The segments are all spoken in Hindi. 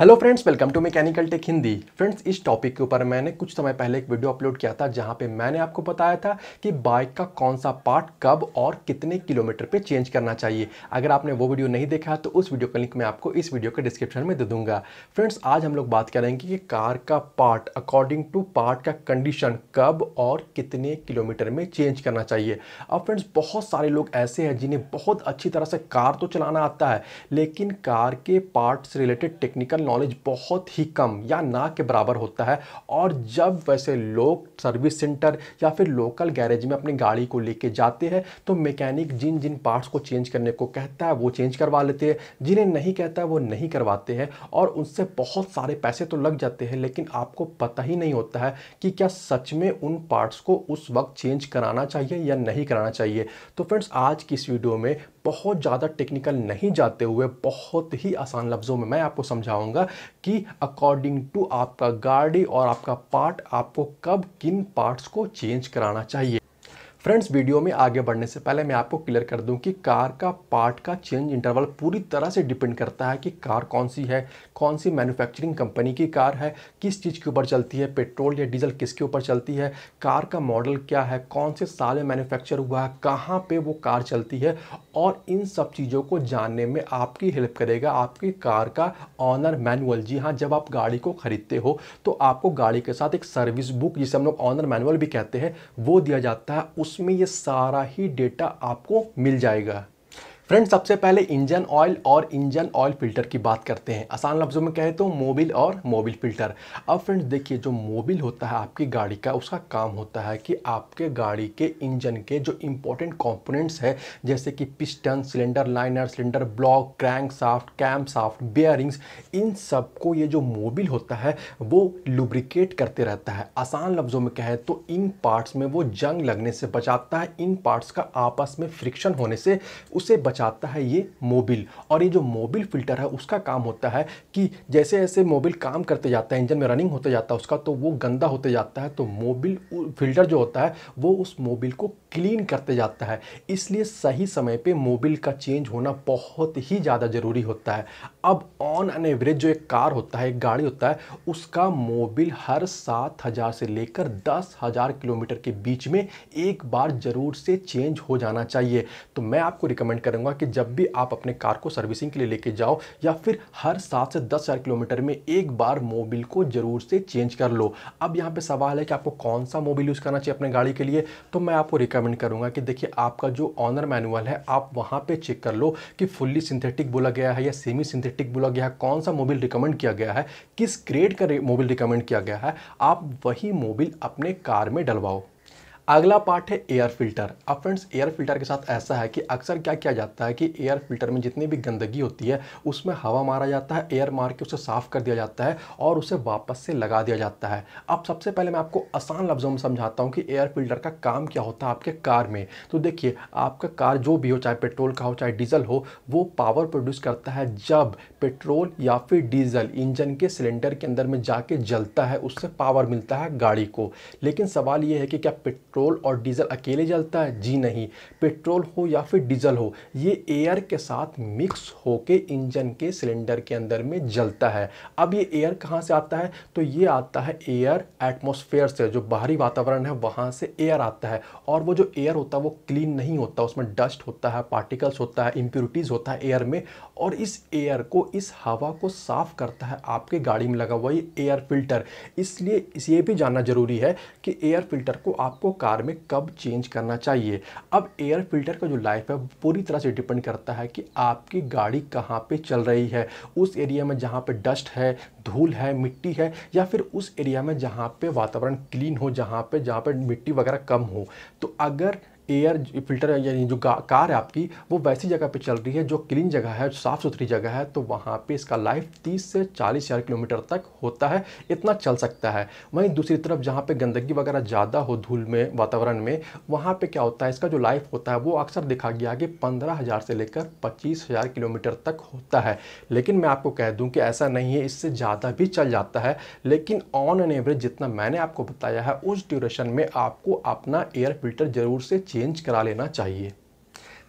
hello friends welcome to mechanical tech Hindi friends इस टॉपिक के ऊपर मैंने कुछ समय पहले एक वीडियो अपलोड किया था जहां पे मैंने आपको बताया था कि बाइक का कौन सा पार्ट कब और कितने किलोमीटर पे चेंज करना चाहिए अगर आपने वो वीडियो नहीं देखा तो उस वीडियो का लिंक मैं आपको इस वीडियो के डिस्क्रिप्शन में दे दूंगा फ्रेंड्स आज हम लोग बात करेंगे कि कार का पार्ट अकॉर्डिंग टू पार्ट का कंडीशन कब और कितने किलोमीटर में चेंज करना चाहिए अब फ्रेंड्स बहुत सारे लोग ऐसे हैं जिन्हें बहुत अच्छी तरह से कार तो चलाना आता है लेकिन कार के पार्ट रिलेटेड टेक्निकल नॉलेज बहुत ही कम या ना के बराबर होता है और जब वैसे लोग सर्विस सेंटर या फिर लोकल गैरेज में अपनी गाड़ी को लेके जाते हैं तो मैकेनिक जिन जिन पार्ट्स को चेंज करने को कहता है वो चेंज करवा लेते हैं जिन्हें नहीं कहता है वो नहीं करवाते हैं और उनसे बहुत सारे पैसे तो लग जाते हैं लेकिन आपको पता ही नहीं होता है कि क्या सच में उन पार्ट्स को उस वक्त चेंज कराना चाहिए या नहीं कराना चाहिए तो फ्रेंड्स आज की इस वीडियो में बहुत ज़्यादा टेक्निकल नहीं जाते हुए बहुत ही आसान लफ्ज़ों में मैं आपको समझाऊंगा कि अकॉर्डिंग टू आपका गाड़ी और आपका पार्ट आपको कब किन पार्ट्स को चेंज कराना चाहिए फ्रेंड्स वीडियो में आगे बढ़ने से पहले मैं आपको क्लियर कर दूं कि कार का पार्ट का चेंज इंटरवल पूरी तरह से डिपेंड करता है कि कार कौन सी है कौन सी मैन्युफैक्चरिंग कंपनी की कार है किस चीज़ के ऊपर चलती है पेट्रोल या डीजल किसके ऊपर चलती है कार का मॉडल क्या है कौन से साल में मैन्युफैक्चर हुआ है कहाँ पर वो कार चलती है और इन सब चीज़ों को जानने में आपकी हेल्प करेगा आपकी कार का ऑनर मैनुअल जी हाँ जब आप गाड़ी को ख़रीदते हो तो आपको गाड़ी के साथ एक सर्विस बुक जिसे हम लोग ऑनर मैनुअल भी कहते हैं वो दिया जाता है उस उसमें ये सारा ही डेटा आपको मिल जाएगा फ्रेंड्स सबसे पहले इंजन ऑयल और इंजन ऑयल फिल्टर की बात करते हैं आसान लफ्ज़ों में कहें तो मोबिल और मोबिल फिल्टर अब फ्रेंड्स देखिए जो मोबिल होता है आपकी गाड़ी का उसका काम होता है कि आपके गाड़ी के इंजन के जो इंपॉर्टेंट कॉम्पोनेंट्स है जैसे कि piston cylinder liner cylinder block crankshaft camshaft bearings इन सबको ये जो मोबिल होता है वो लुब्रिकेट करते रहता है आसान लफ्ज़ों में कहें तो इन पार्ट्स में वो जंग लगने से बचाता है इन पार्ट्स का आपस में फ्रिक्शन होने से उसे बचा चाहता है ये मोबिल और ये जो मोबिल फिल्टर है उसका काम होता है कि जैसे जैसे मोबिल काम करते जाता है इंजन में रनिंग होते जाता है उसका तो वो गंदा होते जाता है तो मोबिल फिल्टर जो होता है वो उस मोबिल को क्लीन करते जाता है इसलिए सही समय पे मोबिल का चेंज होना बहुत ही ज़्यादा ज़रूरी होता है अब ऑन एन एवरेज जो एक कार होता है एक गाड़ी होता है उसका मोबिल हर सात हज़ार से लेकर दस हज़ार किलोमीटर के बीच में एक बार ज़रूर से चेंज हो जाना चाहिए तो मैं आपको रिकमेंड करूँगा कहूँगा कि जब भी आप अपने कार को सर्विसिंग के लिए लेके जाओ या फिर हर सात से दस हज़ार किलोमीटर में एक बार मोबिल को ज़रूर से चेंज कर लो अब यहाँ पे सवाल है कि आपको कौन सा मोबिल यूज़ करना चाहिए अपने गाड़ी के लिए तो मैं आपको रिकमेंड करूँगा कि देखिए आपका जो ऑनर मैनुअल है आप वहाँ पर चेक कर लो कि फुल्ली सिंथेटिक बोला गया है या सेमी सिंथेटिक बोला गया है कौन सा मोबिल रिकमेंड किया गया है किस ग्रेड का मोबिल रिकमेंड किया गया है आप वही मोबिल अपने कार में डलवाओ अगला पार्ट है एयर फिल्टर अब फ्रेंड्स एयर फिल्टर के साथ ऐसा है कि अक्सर क्या किया जाता है कि एयर फिल्टर में जितनी भी गंदगी होती है उसमें हवा मारा जाता है एयर मार के उसे साफ़ कर दिया जाता है और उसे वापस से लगा दिया जाता है अब सबसे पहले मैं आपको आसान लफ्ज़ों में समझाता हूँ कि एयर फिल्टर का काम क्या होता है आपके कार में तो देखिए आपका कार जो भी हो चाहे पेट्रोल का हो चाहे डीजल हो वो पावर प्रोड्यूस करता है जब पेट्रोल या फिर डीजल इंजन के सिलेंडर के अंदर में जाके जलता है उससे पावर मिलता है गाड़ी को लेकिन सवाल ये है कि क्या पेट्रोल पेट्रोल और डीजल अकेले जलता है जी नहीं पेट्रोल हो या फिर डीजल हो ये एयर के साथ मिक्स होके इंजन के सिलेंडर के अंदर में जलता है अब ये एयर कहाँ से आता है तो ये आता है एयर एटमोसफेयर से जो बाहरी वातावरण है वहाँ से एयर आता है और वो जो एयर होता है वो क्लीन नहीं होता उसमें डस्ट होता है पार्टिकल्स होता है इम्प्यूरिटीज़ होता है एयर में और इस एयर को इस हवा को साफ़ करता है आपके गाड़ी में लगा हुआ ये एयर फिल्टर इसलिए ये भी जानना ज़रूरी है कि एयर फिल्टर को आपको कार में कब चेंज करना चाहिए अब एयर फिल्टर का जो लाइफ है पूरी तरह से डिपेंड करता है कि आपकी गाड़ी कहाँ पे चल रही है उस एरिया में जहाँ पे डस्ट है धूल है मिट्टी है या फिर उस एरिया में जहाँ पे वातावरण क्लीन हो जहाँ पे जहाँ पे मिट्टी वगैरह कम हो तो अगर एयर फिल्टर यानी जो कार है आपकी वो वैसी जगह पे चल रही है जो क्लीन जगह है साफ़ सुथरी जगह है तो वहाँ पे इसका लाइफ 30 से 40 हज़ार किलोमीटर तक होता है इतना चल सकता है वहीं दूसरी तरफ जहाँ पे गंदगी वगैरह ज़्यादा हो धूल में वातावरण में वहाँ पे क्या होता है इसका जो लाइफ होता है वो अक्सर देखा गया कि पंद्रह हज़ार से लेकर पच्चीस हज़ार किलोमीटर तक होता है लेकिन मैं आपको कह दूँ कि ऐसा नहीं है इससे ज़्यादा भी चल जाता है लेकिन ऑन एन एवरेज जितना मैंने आपको बताया है उस ड्यूरेशन में आपको अपना एयर फिल्टर ज़रूर से चेंज करा लेना चाहिए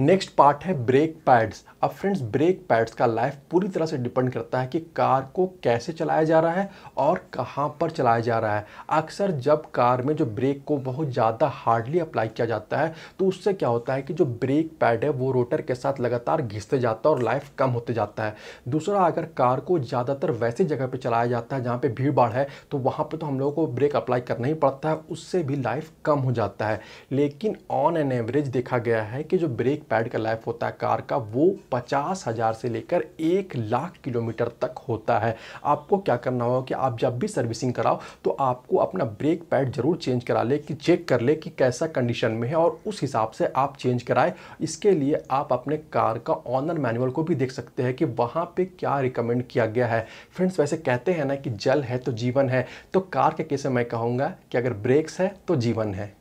नेक्स्ट पार्ट है ब्रेक पैड्स अब फ्रेंड्स ब्रेक पैड्स का लाइफ पूरी तरह से डिपेंड करता है कि कार को कैसे चलाया जा रहा है और कहाँ पर चलाया जा रहा है अक्सर जब कार में जो ब्रेक को बहुत ज़्यादा हार्डली अप्लाई किया जाता है तो उससे क्या होता है कि जो ब्रेक पैड है वो रोटर के साथ लगातार घिसते जाता है और लाइफ कम होते जाता है दूसरा अगर कार को ज़्यादातर वैसी जगह पर चलाया जाता है जहाँ पर भीड़ भाड़ है तो वहाँ पर तो हम लोगों को ब्रेक अप्लाई करना ही पड़ता है उससे भी लाइफ कम हो जाता है लेकिन ऑन एन एवरेज देखा गया है कि जो ब्रेक पैड का लाइफ होता है कार का वो पचास हज़ार से लेकर एक लाख किलोमीटर तक होता है आपको क्या करना होगा कि आप जब भी सर्विसिंग कराओ तो आपको अपना ब्रेक पैड ज़रूर चेंज करा ले कि चेक कर ले कि कैसा कंडीशन में है और उस हिसाब से आप चेंज कराए इसके लिए आप अपने कार का ऑनर मैनुअल को भी देख सकते हैं कि वहाँ पर क्या रिकमेंड किया गया है फ्रेंड्स वैसे कहते हैं ना कि जल है तो जीवन है तो कार के कैसे मैं कहूँगा कि अगर ब्रेक्स है तो जीवन है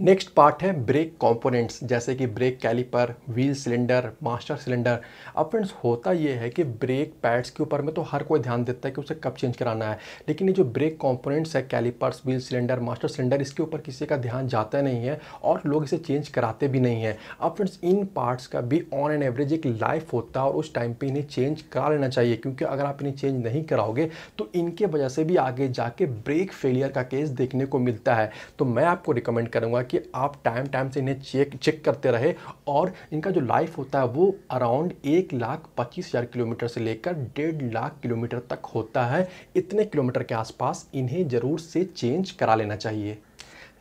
नेक्स्ट पार्ट है ब्रेक कंपोनेंट्स जैसे कि brake caliper wheel cylinder master cylinder अब फ्रेंड्स होता ये है कि ब्रेक पैड्स के ऊपर में तो हर कोई ध्यान देता है कि उसे कब चेंज कराना है लेकिन ये जो ब्रेक कंपोनेंट्स है calipers wheel cylinder master cylinder इसके ऊपर किसी का ध्यान जाता नहीं है और लोग इसे चेंज कराते भी नहीं है अब फ्रेंड्स इन पार्ट्स का भी ऑन एंड एवरेज एक लाइफ होता है और उस टाइम पर इन्हें चेंज करा लेना चाहिए क्योंकि अगर आप इन्हें चेंज नहीं कराओगे तो इनके वजह से भी आगे जाके ब्रेक फेलियर का केस देखने को मिलता है तो मैं आपको रिकमेंड करूँगा कि आप टाइम टाइम से इन्हें चेक चेक करते रहे और इनका जो लाइफ होता है वो अराउंड एक लाख पच्चीस हज़ार किलोमीटर से लेकर डेढ़ लाख किलोमीटर तक होता है इतने किलोमीटर के आसपास इन्हें ज़रूर से चेंज करा लेना चाहिए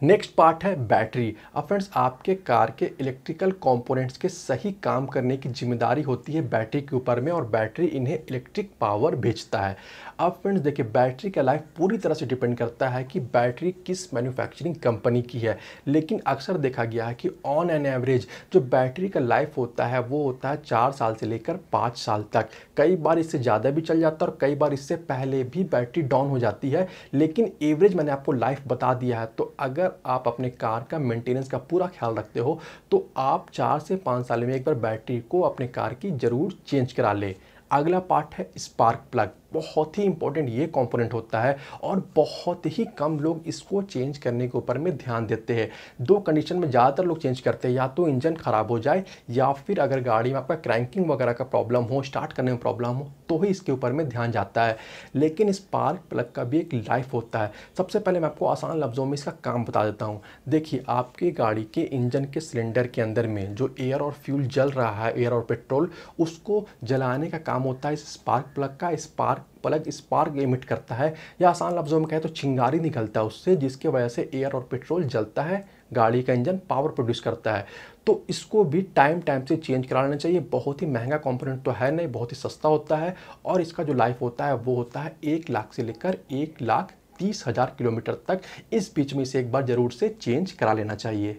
नेक्स्ट पार्ट है बैटरी अब फ्रेंड्स आपके कार के इलेक्ट्रिकल कंपोनेंट्स के सही काम करने की जिम्मेदारी होती है बैटरी के ऊपर में और बैटरी इन्हें इलेक्ट्रिक पावर भेजता है अब फ्रेंड्स देखिए बैटरी का लाइफ पूरी तरह से डिपेंड करता है कि बैटरी किस मैन्युफैक्चरिंग कंपनी की है लेकिन अक्सर देखा गया है कि ऑन एन एवरेज जो बैटरी का लाइफ होता है वो होता है चार साल से लेकर पाँच साल तक कई बार इससे ज़्यादा भी चल जाता है और कई बार इससे पहले भी बैटरी डाउन हो जाती है लेकिन एवरेज मैंने आपको लाइफ बता दिया है तो अगर अगर आप अपने कार का मेंटेनेंस का पूरा ख्याल रखते हो तो आप चार से पाँच साल में एक बार बैटरी को अपने कार की ज़रूर चेंज करा ले अगला पार्ट है स्पार्क प्लग बहुत ही इंपॉर्टेंट ये कंपोनेंट होता है और बहुत ही कम लोग इसको चेंज करने के ऊपर में ध्यान देते हैं दो कंडीशन में ज़्यादातर लोग चेंज करते हैं या तो इंजन ख़राब हो जाए या फिर अगर गाड़ी में आपका क्रैंकिंग वगैरह का प्रॉब्लम हो स्टार्ट करने में प्रॉब्लम हो तो ही इसके ऊपर में ध्यान जाता है लेकिन स्पार्क प्लग का भी एक लाइफ होता है सबसे पहले मैं आपको आसान लफ्ज़ों में इसका काम बता देता हूँ देखिए आपकी गाड़ी के इंजन के सिलेंडर के अंदर में जो एयर और फ्यूल जल रहा है एयर और पेट्रोल उसको जलाने का काम होता है इस स्पार्क प्लग का spark spark plug spark emit करता है या आसान लफ्ज़ों में कहें तो चिंगारी निकलता है उससे जिसके वजह से एयर और पेट्रोल जलता है गाड़ी का इंजन पावर प्रोड्यूस करता है तो इसको भी टाइम टाइम से चेंज करा लेना चाहिए बहुत ही महंगा कंपोनेंट तो है नहीं बहुत ही सस्ता होता है और इसका जो लाइफ होता है वो होता है एक लाख से लेकर एक लाख तीस हज़ार किलोमीटर तक इस बीच में इसे एक बार ज़रूर से चेंज करा लेना चाहिए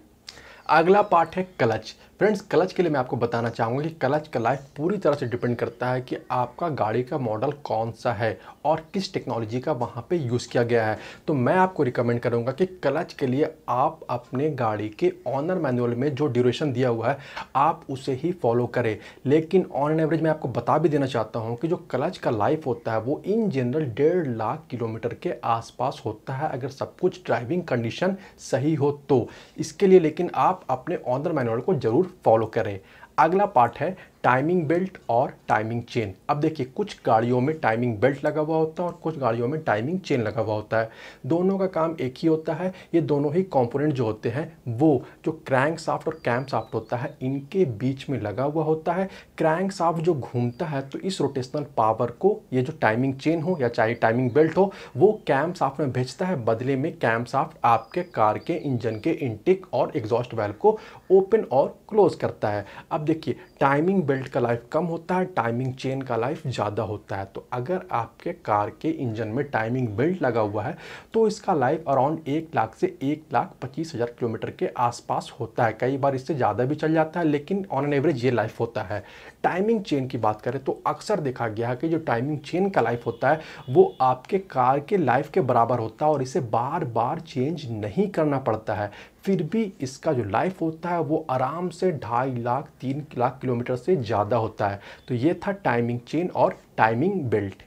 अगला पार्ट है क्लच फ्रेंड्स क्लच के लिए मैं आपको बताना चाहूँगा कि क्लच का लाइफ पूरी तरह से डिपेंड करता है कि आपका गाड़ी का मॉडल कौन सा है और किस टेक्नोलॉजी का वहाँ पे यूज़ किया गया है तो मैं आपको रिकमेंड करूँगा कि क्लच के लिए आप अपने गाड़ी के ऑनर मैनुअल में जो ड्यूरेशन दिया हुआ है आप उसे ही फॉलो करें लेकिन ऑन एन एवरेज मैं आपको बता भी देना चाहता हूँ कि जो क्लच का लाइफ होता है वो इन जनरल डेढ़ लाख किलोमीटर के आसपास होता है अगर सब कुछ ड्राइविंग कंडीशन सही हो तो इसके लिए लेकिन आप अपने ऑनर मैनुअल को ज़रूर फॉलो करें अगला पार्ट है टाइमिंग बेल्ट और टाइमिंग चेन अब देखिए कुछ गाड़ियों में टाइमिंग बेल्ट लगा हुआ होता है और कुछ गाड़ियों में टाइमिंग चेन लगा हुआ होता है दोनों का काम एक ही होता है ये दोनों ही कंपोनेंट जो होते हैं वो जो क्रैंक साफ्ट और कैम साफ्ट होता है इनके बीच में लगा हुआ होता है क्रैंक साफ्ट जो घूमता है तो इस रोटेशनल पावर को ये जो टाइमिंग चेन हो या चाहे टाइमिंग बेल्ट हो वो कैम साफ्ट में भेजता है बदले में कैम साफ्ट आपके कार के इंजन के इंटिक और एग्जॉस्ट वैल्व को ओपन और क्लोज करता है अब देखिए टाइमिंग बेल्ट का लाइफ कम होता है टाइमिंग चेन का लाइफ ज़्यादा होता है तो अगर आपके कार के इंजन में टाइमिंग बेल्ट लगा हुआ है तो इसका लाइफ अराउंड एक लाख से एक लाख पच्चीस हज़ार किलोमीटर के आसपास होता है कई बार इससे ज़्यादा भी चल जाता है लेकिन ऑन एन एवरेज ये लाइफ होता है टाइमिंग चेन की बात करें तो अक्सर देखा गया है कि जो टाइमिंग चेन का लाइफ होता है वो आपके कार के लाइफ के बराबर होता है और इसे बार बार चेंज नहीं करना पड़ता है फिर भी इसका जो लाइफ होता है वो आराम से ढाई लाख तीन लाख किलोमीटर से ज़्यादा होता है तो ये था टाइमिंग चेन और टाइमिंग बेल्ट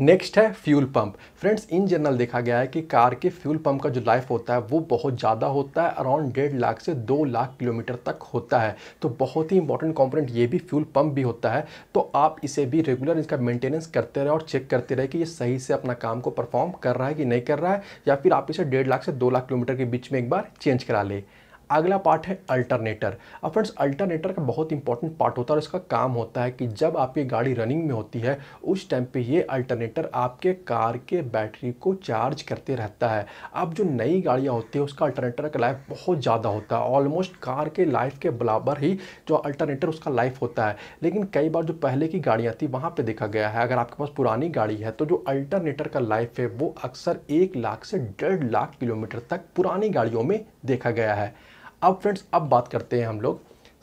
नेक्स्ट है fuel pump friends in general देखा गया है कि कार के फ्यूल पंप का जो लाइफ होता है वो बहुत ज़्यादा होता है अराउंड डेढ़ लाख से दो लाख किलोमीटर तक होता है तो बहुत ही इंपॉर्टेंट कॉम्पोनेंट ये भी फ्यूल पंप भी होता है तो आप इसे भी रेगुलर इसका मेंटेनेंस करते रहे और चेक करते रहे कि ये सही से अपना काम को परफॉर्म कर रहा है कि नहीं कर रहा है या फिर आप इसे डेढ़ लाख से दो लाख किलोमीटर के बीच में एक बार चेंज करा लें अगला पार्ट है अल्टरनेटर अब फ्रेंड्स अल्टरनेटर का बहुत इंपॉर्टेंट पार्ट होता है और इसका काम होता है कि जब आपकी गाड़ी रनिंग में होती है उस टाइम पे ये अल्टरनेटर आपके कार के बैटरी को चार्ज करते रहता है अब जो नई गाड़ियाँ होती है उसका अल्टरनेटर का लाइफ बहुत ज़्यादा होता है ऑलमोस्ट कार के लाइफ के बराबर ही जो अल्टरनेटर उसका लाइफ होता है लेकिन कई बार जो पहले की गाड़ियाँ थी वहाँ पर देखा गया है अगर आपके पास पुरानी गाड़ी है तो जो अल्टरनेटर का लाइफ है वो अक्सर एक लाख से डेढ़ लाख किलोमीटर तक पुरानी गाड़ियों में देखा गया है अब फ्रेंड्स अब बात करते हैं हम लोग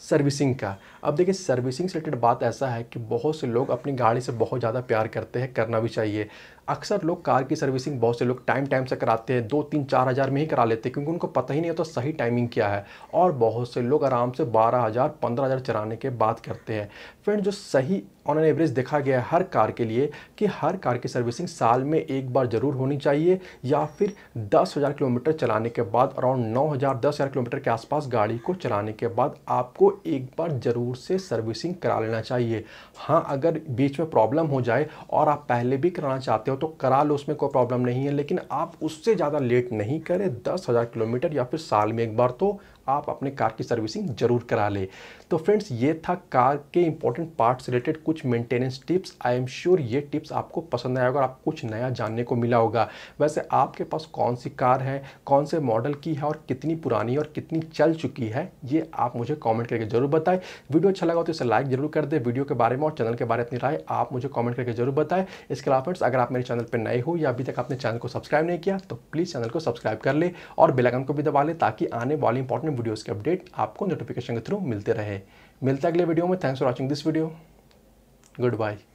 सर्विसिंग का अब देखिए सर्विसिंग से रिलेटेड बात ऐसा है कि बहुत से लोग अपनी गाड़ी से बहुत ज़्यादा प्यार करते हैं करना भी चाहिए अक्सर लोग कार की सर्विसिंग बहुत से लोग टाइम टाइम से कराते हैं दो तीन चार हज़ार में ही करा लेते हैं क्योंकि उनको पता ही नहीं होता तो सही टाइमिंग क्या है और बहुत से लोग आराम से बारह हज़ार पंद्रह हज़ार चलाने के बाद करते हैं फ्रेंड जो सही ऑन एन एवरेज देखा गया है हर कार के लिए कि हर कार की सर्विसिंग साल में एक बार ज़रूर होनी चाहिए या फिर दस हज़ार किलोमीटर चलाने के बाद अराउंड नौ हज़ार दस हज़ार किलोमीटर के आसपास गाड़ी को चलाने के बाद आपको एक बार ज़रूर से सर्विसिंग करा लेना चाहिए हाँ अगर बीच में प्रॉब्लम हो जाए और आप पहले भी कराना चाहते हो हो तो करा लो उसमें कोई प्रॉब्लम नहीं है लेकिन आप उससे ज़्यादा लेट नहीं करें दस हज़ार किलोमीटर या फिर साल में एक बार तो आप अपने कार की सर्विसिंग जरूर करा लें तो फ्रेंड्स ये था कार के इंपॉर्टेंट पार्ट्स रिलेटेड कुछ maintenance tips I am sure ये टिप्स आपको पसंद आया होगा और आपको कुछ नया जानने को मिला होगा वैसे आपके पास कौन सी कार है कौन से मॉडल की है और कितनी पुरानी और कितनी चल चुकी है ये आप मुझे कॉमेंट करके जरूर बताएं वीडियो अच्छा लगा तो इसे लाइक जरूर कर दे वीडियो के बारे में और चैनल के बारे में अपनी राय आप मुझे कॉमेंट करके जरूर बताएं इसके अलावा फ्रेंड्स अगर आप मेरे चैनल पर नए हो या अभी तक आपने चैनल को सब्सक्राइब नहीं किया तो प्लीज़ चैनल को सब्सक्राइब कर ले और बेलाइकन को भी दबा ले ताकि आने वाली इंपॉर्टेंट वीडियोस के अपडेट आपको नोटिफिकेशन के थ्रू मिलते रहे मिलता अगले वीडियो में thanks for watching this video good bye